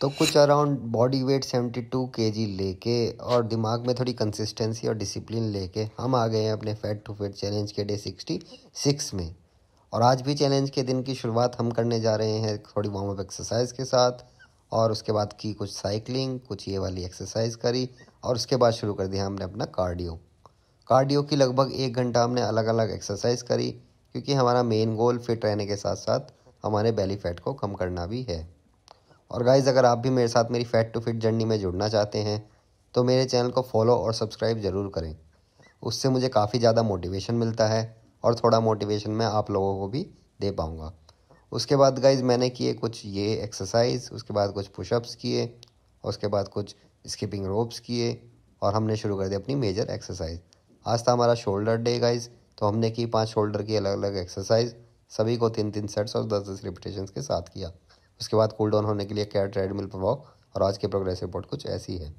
तो कुछ around body weight 72 to के लेके और दिमाग में थोड़ी कंसिस्टेंसी और डिसिप्लिन लेके हम आ गए हैं अपने फ़ैट टू फिट चैलेंज के डे 66 में और आज भी चैलेंज के दिन की शुरुआत हम करने जा रहे हैं थोड़ी वार्म अप एक्सरसाइज के साथ और उसके बाद की कुछ साइकिलिंग कुछ ये वाली एक्सरसाइज करी और उसके बाद शुरू कर दिया हमने अपना कार्डियो कार्डियो की लगभग एक घंटा हमने अलग अलग एक्सरसाइज करी क्योंकि हमारा मेन गोल फिट रहने के साथ साथ हमारे बेली फैट को कम करना भी है और गाइज़ अगर आप भी मेरे साथ मेरी फ़ैट टू फिट जर्नी में जुड़ना चाहते हैं तो मेरे चैनल को फॉलो और सब्सक्राइब ज़रूर करें उससे मुझे काफ़ी ज़्यादा मोटिवेशन मिलता है और थोड़ा मोटिवेशन मैं आप लोगों को भी दे पाऊँगा उसके बाद गाइज़ मैंने किए कुछ ये एक्सरसाइज उसके बाद कुछ पुशअप्स किए और उसके बाद कुछ स्किपिंग रोप्स किए और हमने शुरू कर दी अपनी मेजर एक्सरसाइज आज था हमारा शोल्डर डे गाइज़ तो हमने की पांच शोल्डर की अलग अलग एक्सरसाइज सभी को तीन तीन सेट्स और दस दस रिपिटेशन के साथ किया उसके बाद कूल डाउन होने के लिए कैट ट्रेडमिल पर वॉक और आज की प्रोग्रेस रिपोर्ट कुछ ऐसी है